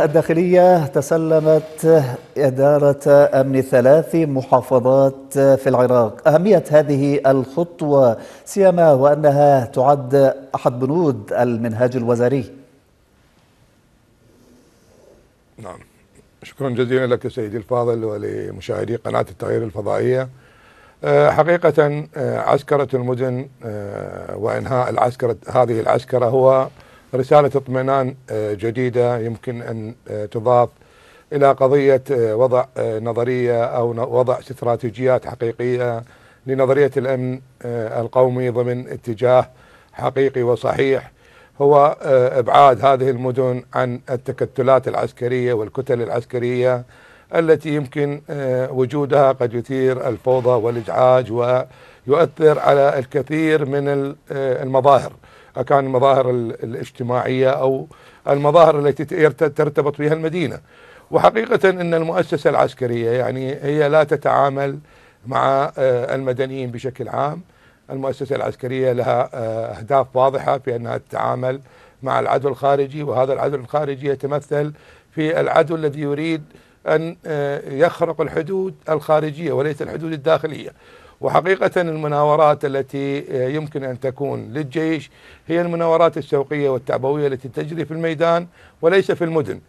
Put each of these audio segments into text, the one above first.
الداخلية تسلمت إدارة أمن ثلاث محافظات في العراق أهمية هذه الخطوة سيما وأنها تعد أحد بنود المنهاج الوزاري نعم شكرا جزيلا لك سيدي الفاضل ولمشاهدي قناة التغيير الفضائية آه، حقيقة آه، عسكرة المدن آه، وإنهاء العسكرة هذه العسكرة هو رسالة اطمئنان آه، جديدة يمكن أن آه، تضاف إلى قضية آه، وضع نظرية أو وضع استراتيجيات حقيقية لنظرية الأمن القومي ضمن اتجاه حقيقي وصحيح هو ابعاد هذه المدن عن التكتلات العسكريه والكتل العسكريه التي يمكن آه، وجودها قد يثير الفوضى والإجعاج ويؤثر على الكثير من آه، المظاهر أكان المظاهر الاجتماعية أو المظاهر التي ترتبط بها المدينة وحقيقة أن المؤسسة العسكرية يعني هي لا تتعامل مع آه، المدنيين بشكل عام المؤسسة العسكرية لها أهداف واضحة في أنها تتعامل مع العدو الخارجي وهذا العدو الخارجي يتمثل في العدو الذي يريد أن آه، يخرق الحدود الخارجية وليس الحدود الداخلية وحقيقة المناورات التي آه، يمكن أن تكون للجيش هي المناورات السوقية والتعبوية التي تجري في الميدان وليس في المدن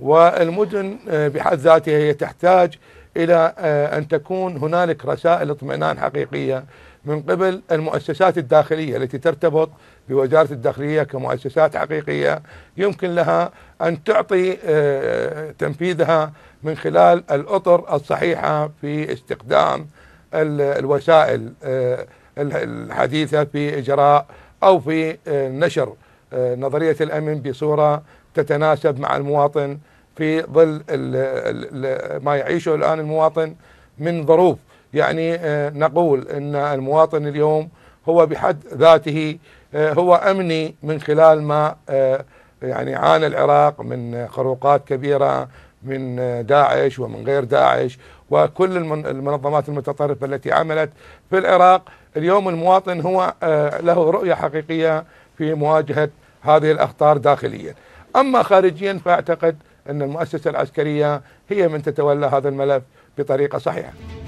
والمدن آه، بحد ذاتها هي تحتاج إلى آه، أن تكون هنالك رسائل اطمئنان حقيقية من قبل المؤسسات الداخلية التي ترتبط بوزارة الداخلية كمؤسسات حقيقية يمكن لها أن تعطي آه، تنفيذها من خلال الأطر الصحيحة في استخدام الوسائل الحديثة في إجراء أو في نشر نظرية الأمن بصورة تتناسب مع المواطن في ظل ما يعيشه الآن المواطن من ظروف يعني آه، نقول أن المواطن اليوم هو بحد ذاته آه، هو أمني من خلال ما آه، يعني عانى العراق من خروقات كبيرة من داعش ومن غير داعش وكل المنظمات المتطرفة التي عملت في العراق اليوم المواطن هو له رؤية حقيقية في مواجهة هذه الأخطار داخليا أما خارجيا فأعتقد أن المؤسسة العسكرية هي من تتولى هذا الملف بطريقة صحيحة